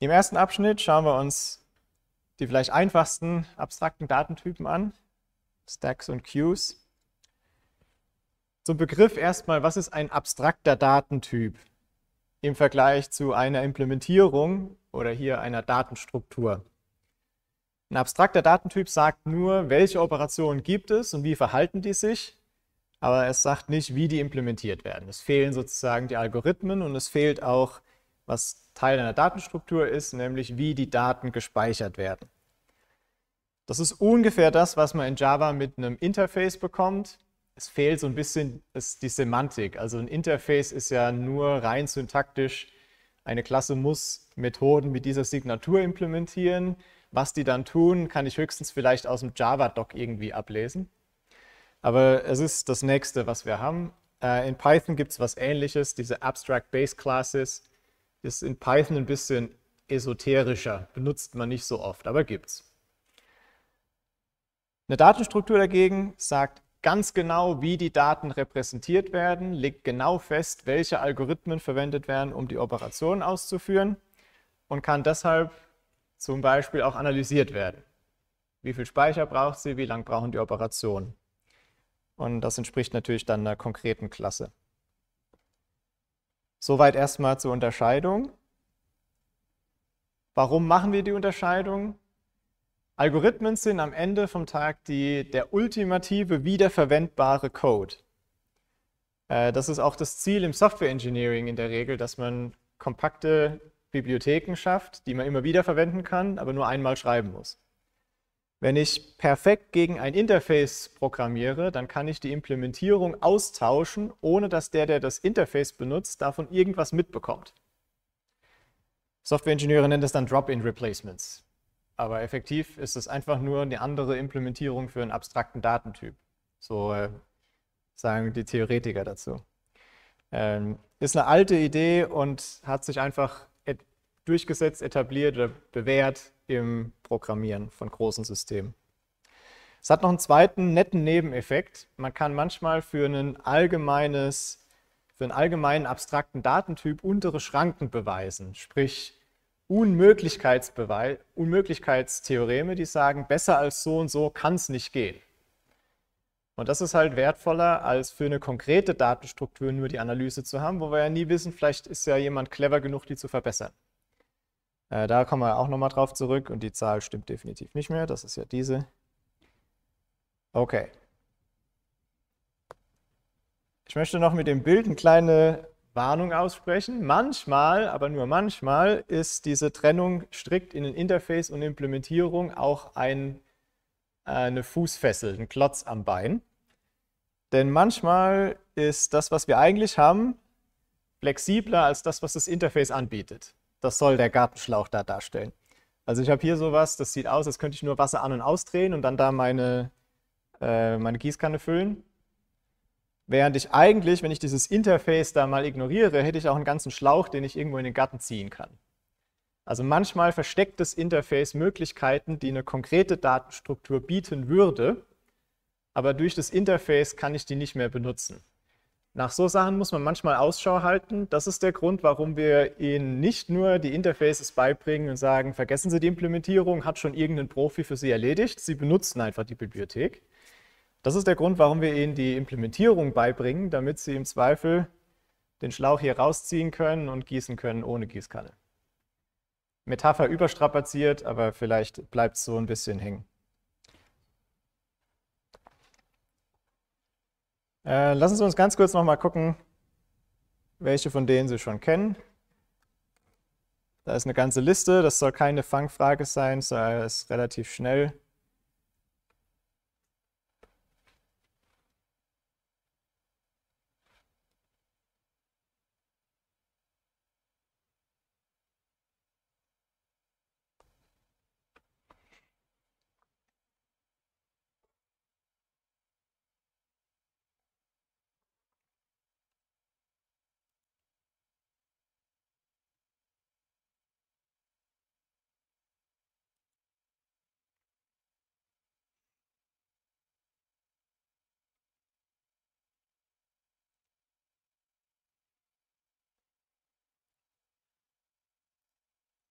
Im ersten Abschnitt schauen wir uns die vielleicht einfachsten abstrakten Datentypen an, Stacks und Queues. Zum Begriff erstmal, was ist ein abstrakter Datentyp im Vergleich zu einer Implementierung oder hier einer Datenstruktur? Ein abstrakter Datentyp sagt nur, welche Operationen gibt es und wie verhalten die sich, aber es sagt nicht, wie die implementiert werden. Es fehlen sozusagen die Algorithmen und es fehlt auch die was Teil einer Datenstruktur ist, nämlich wie die Daten gespeichert werden. Das ist ungefähr das, was man in Java mit einem Interface bekommt. Es fehlt so ein bisschen die Semantik. Also ein Interface ist ja nur rein syntaktisch, eine Klasse muss Methoden mit dieser Signatur implementieren. Was die dann tun, kann ich höchstens vielleicht aus dem Java-Doc irgendwie ablesen. Aber es ist das nächste, was wir haben. Äh, in Python gibt es was ähnliches, diese Abstract Base Classes. Ist in Python ein bisschen esoterischer, benutzt man nicht so oft, aber gibt's. Eine Datenstruktur dagegen sagt ganz genau, wie die Daten repräsentiert werden, legt genau fest, welche Algorithmen verwendet werden, um die Operationen auszuführen und kann deshalb zum Beispiel auch analysiert werden. Wie viel Speicher braucht sie, wie lang brauchen die Operationen? Und das entspricht natürlich dann einer konkreten Klasse. Soweit erstmal zur Unterscheidung. Warum machen wir die Unterscheidung? Algorithmen sind am Ende vom Tag die, der ultimative, wiederverwendbare Code. Äh, das ist auch das Ziel im Software Engineering in der Regel, dass man kompakte Bibliotheken schafft, die man immer wieder verwenden kann, aber nur einmal schreiben muss. Wenn ich perfekt gegen ein Interface programmiere, dann kann ich die Implementierung austauschen, ohne dass der, der das Interface benutzt, davon irgendwas mitbekommt. Softwareingenieure nennen das dann Drop-in-Replacements. Aber effektiv ist es einfach nur eine andere Implementierung für einen abstrakten Datentyp. So äh, sagen die Theoretiker dazu. Ähm, ist eine alte Idee und hat sich einfach durchgesetzt, etabliert oder bewährt im Programmieren von großen Systemen. Es hat noch einen zweiten netten Nebeneffekt. Man kann manchmal für, einen allgemeines, für einen allgemeinen abstrakten Datentyp untere Schranken beweisen, sprich Unmöglichkeitsbeweis, Unmöglichkeitstheoreme, die sagen, besser als so und so kann es nicht gehen. Und das ist halt wertvoller, als für eine konkrete Datenstruktur nur die Analyse zu haben, wo wir ja nie wissen, vielleicht ist ja jemand clever genug, die zu verbessern. Äh, da kommen wir auch nochmal drauf zurück und die Zahl stimmt definitiv nicht mehr. Das ist ja diese. Okay. Ich möchte noch mit dem Bild eine kleine Warnung aussprechen. Manchmal, aber nur manchmal, ist diese Trennung strikt in den Interface und Implementierung auch ein, äh, eine Fußfessel, ein Klotz am Bein. Denn manchmal ist das, was wir eigentlich haben, flexibler als das, was das Interface anbietet. Das soll der Gartenschlauch da darstellen. Also ich habe hier sowas, das sieht aus, als könnte ich nur Wasser an- und ausdrehen und dann da meine, äh, meine Gießkanne füllen. Während ich eigentlich, wenn ich dieses Interface da mal ignoriere, hätte ich auch einen ganzen Schlauch, den ich irgendwo in den Garten ziehen kann. Also manchmal versteckt das Interface Möglichkeiten, die eine konkrete Datenstruktur bieten würde, aber durch das Interface kann ich die nicht mehr benutzen. Nach so Sachen muss man manchmal Ausschau halten. Das ist der Grund, warum wir Ihnen nicht nur die Interfaces beibringen und sagen, vergessen Sie die Implementierung, hat schon irgendein Profi für Sie erledigt. Sie benutzen einfach die Bibliothek. Das ist der Grund, warum wir Ihnen die Implementierung beibringen, damit Sie im Zweifel den Schlauch hier rausziehen können und gießen können ohne Gießkanne. Metapher überstrapaziert, aber vielleicht bleibt es so ein bisschen hängen. Äh, lassen Sie uns ganz kurz nochmal gucken, welche von denen Sie schon kennen. Da ist eine ganze Liste, das soll keine Fangfrage sein, das ist relativ schnell.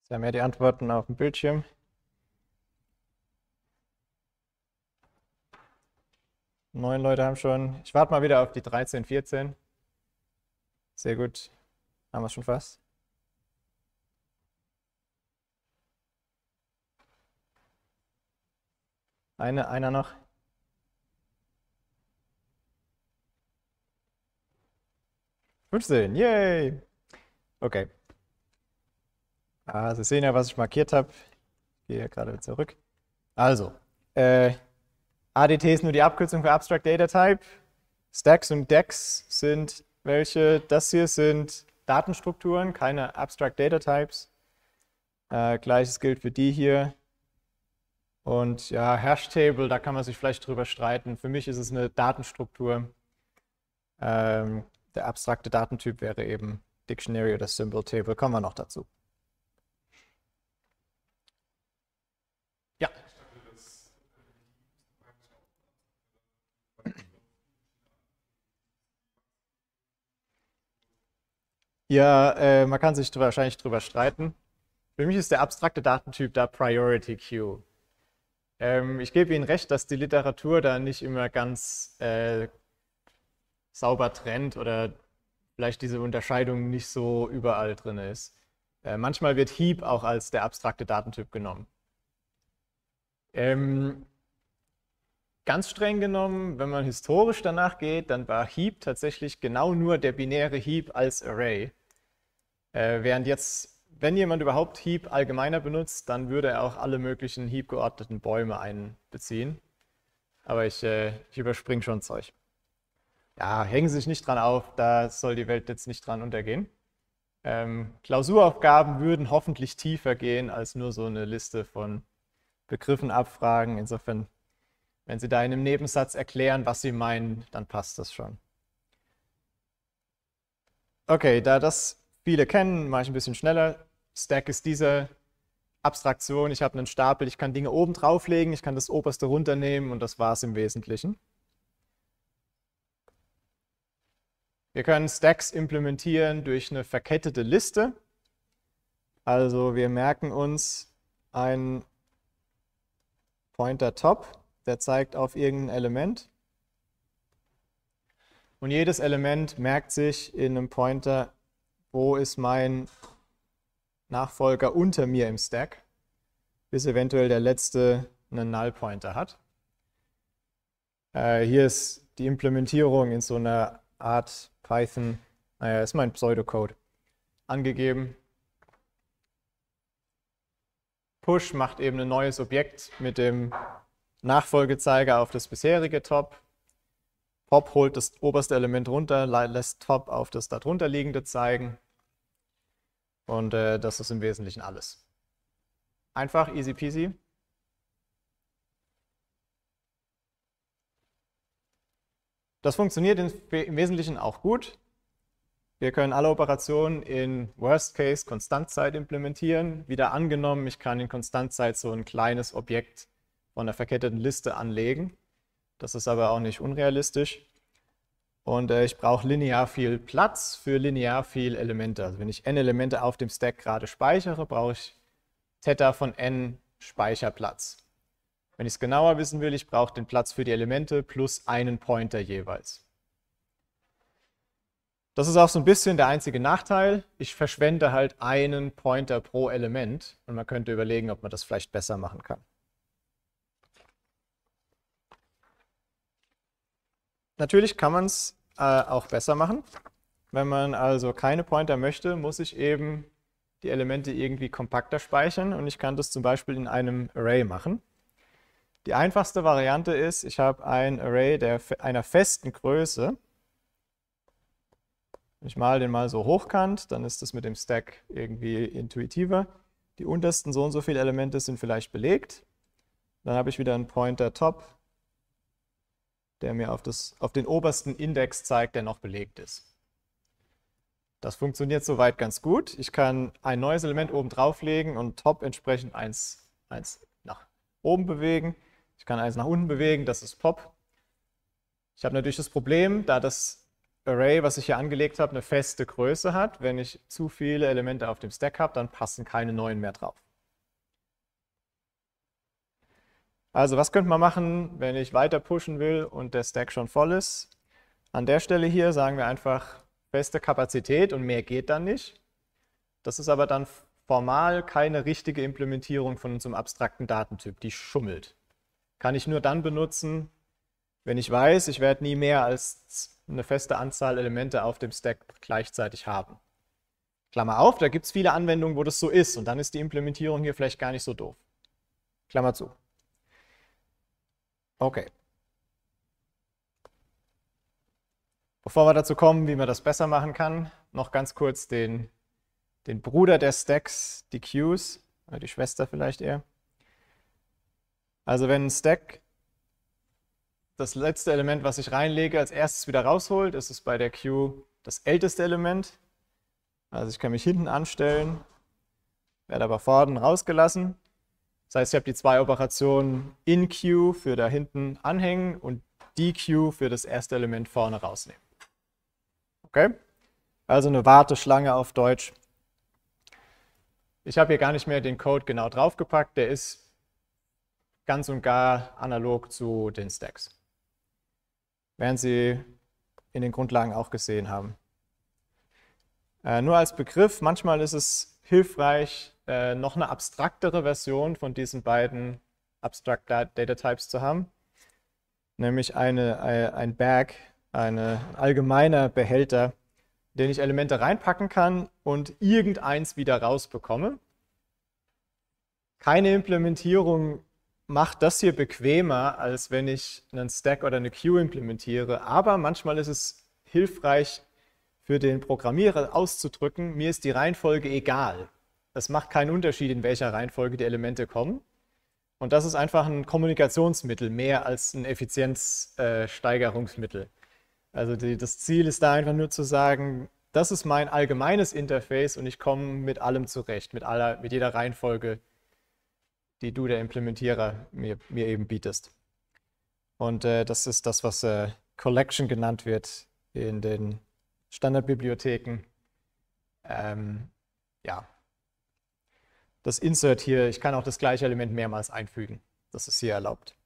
Sie haben ja die Antworten auf dem Bildschirm. Neun Leute haben schon. Ich warte mal wieder auf die 13, 14. Sehr gut. Haben wir schon fast. Eine, einer noch. Fünfzehn, yay! Okay. Also ah, Sie sehen ja, was ich markiert habe. Ich gehe ja gerade zurück. Also, äh, ADT ist nur die Abkürzung für Abstract Data Type. Stacks und Decks sind welche. Das hier sind Datenstrukturen, keine Abstract Data Types. Äh, Gleiches gilt für die hier. Und ja, Hashtable, da kann man sich vielleicht drüber streiten. Für mich ist es eine Datenstruktur. Ähm, der abstrakte Datentyp wäre eben Dictionary oder Symbol Table. Kommen wir noch dazu. Ja, äh, man kann sich drüber, wahrscheinlich drüber streiten. Für mich ist der abstrakte Datentyp da Priority Queue. Ähm, ich gebe Ihnen recht, dass die Literatur da nicht immer ganz äh, sauber trennt oder vielleicht diese Unterscheidung nicht so überall drin ist. Äh, manchmal wird Heap auch als der abstrakte Datentyp genommen. Ähm, Ganz streng genommen, wenn man historisch danach geht, dann war Heap tatsächlich genau nur der binäre Heap als Array. Äh, während jetzt, wenn jemand überhaupt Heap allgemeiner benutzt, dann würde er auch alle möglichen Heap-geordneten Bäume einbeziehen. Aber ich, äh, ich überspringe schon Zeug. Ja, hängen Sie sich nicht dran auf, da soll die Welt jetzt nicht dran untergehen. Ähm, Klausuraufgaben würden hoffentlich tiefer gehen als nur so eine Liste von Begriffen abfragen. Insofern wenn Sie da in einem Nebensatz erklären, was Sie meinen, dann passt das schon. Okay, da das viele kennen, mache ich ein bisschen schneller. Stack ist diese Abstraktion. Ich habe einen Stapel, ich kann Dinge oben drauflegen, ich kann das oberste runternehmen und das war es im Wesentlichen. Wir können Stacks implementieren durch eine verkettete Liste. Also wir merken uns einen Pointer Top der zeigt auf irgendein Element. Und jedes Element merkt sich in einem Pointer, wo ist mein Nachfolger unter mir im Stack, bis eventuell der letzte einen Null-Pointer hat. Äh, hier ist die Implementierung in so einer Art Python, naja, ist mein Pseudocode, angegeben. Push macht eben ein neues Objekt mit dem Nachfolgezeiger auf das bisherige Top. Pop holt das oberste Element runter, lässt Top auf das darunterliegende zeigen. Und äh, das ist im Wesentlichen alles. Einfach, easy peasy. Das funktioniert im Wesentlichen auch gut. Wir können alle Operationen in Worst Case Konstantzeit implementieren. Wieder angenommen, ich kann in Konstantzeit so ein kleines Objekt von einer verketteten Liste anlegen. Das ist aber auch nicht unrealistisch. Und äh, ich brauche linear viel Platz für linear viel Elemente. Also wenn ich n Elemente auf dem Stack gerade speichere, brauche ich Theta von n Speicherplatz. Wenn ich es genauer wissen will, ich brauche den Platz für die Elemente plus einen Pointer jeweils. Das ist auch so ein bisschen der einzige Nachteil. Ich verschwende halt einen Pointer pro Element und man könnte überlegen, ob man das vielleicht besser machen kann. Natürlich kann man es äh, auch besser machen. Wenn man also keine Pointer möchte, muss ich eben die Elemente irgendwie kompakter speichern und ich kann das zum Beispiel in einem Array machen. Die einfachste Variante ist, ich habe ein Array der, einer festen Größe. Ich male den mal so hochkant, dann ist das mit dem Stack irgendwie intuitiver. Die untersten so und so viele Elemente sind vielleicht belegt. Dann habe ich wieder einen Pointer top der mir auf, das, auf den obersten Index zeigt, der noch belegt ist. Das funktioniert soweit ganz gut. Ich kann ein neues Element oben drauflegen und top entsprechend eins, eins nach oben bewegen. Ich kann eins nach unten bewegen, das ist pop. Ich habe natürlich das Problem, da das Array, was ich hier angelegt habe, eine feste Größe hat. Wenn ich zu viele Elemente auf dem Stack habe, dann passen keine neuen mehr drauf. Also was könnte man machen, wenn ich weiter pushen will und der Stack schon voll ist? An der Stelle hier sagen wir einfach feste Kapazität und mehr geht dann nicht. Das ist aber dann formal keine richtige Implementierung von unserem abstrakten Datentyp, die schummelt. Kann ich nur dann benutzen, wenn ich weiß, ich werde nie mehr als eine feste Anzahl Elemente auf dem Stack gleichzeitig haben. Klammer auf, da gibt es viele Anwendungen, wo das so ist und dann ist die Implementierung hier vielleicht gar nicht so doof. Klammer zu. Okay. Bevor wir dazu kommen, wie man das besser machen kann, noch ganz kurz den, den Bruder der Stacks, die Queues, oder die Schwester vielleicht eher. Also wenn ein Stack das letzte Element, was ich reinlege, als erstes wieder rausholt, ist es bei der Queue das älteste Element. Also ich kann mich hinten anstellen, werde aber vorne rausgelassen. Das heißt, ihr habt die zwei Operationen in Q für da hinten anhängen und DQ für das erste Element vorne rausnehmen. Okay? Also eine Warteschlange auf Deutsch. Ich habe hier gar nicht mehr den Code genau draufgepackt, der ist ganz und gar analog zu den Stacks. Werden Sie in den Grundlagen auch gesehen haben. Äh, nur als Begriff, manchmal ist es hilfreich, äh, noch eine abstraktere Version von diesen beiden Abstract Data Types zu haben, nämlich eine, äh, ein Bag, ein allgemeiner Behälter, in den ich Elemente reinpacken kann und irgendeins wieder rausbekomme. Keine Implementierung macht das hier bequemer, als wenn ich einen Stack oder eine Queue implementiere, aber manchmal ist es hilfreich für den Programmierer auszudrücken, mir ist die Reihenfolge egal. Es macht keinen Unterschied, in welcher Reihenfolge die Elemente kommen. Und das ist einfach ein Kommunikationsmittel, mehr als ein Effizienzsteigerungsmittel. Äh, also die, das Ziel ist da einfach nur zu sagen, das ist mein allgemeines Interface und ich komme mit allem zurecht, mit, aller, mit jeder Reihenfolge, die du, der Implementierer, mir, mir eben bietest. Und äh, das ist das, was äh, Collection genannt wird in den Standardbibliotheken. Ähm, ja, das Insert hier, ich kann auch das gleiche Element mehrmals einfügen. Das ist hier erlaubt.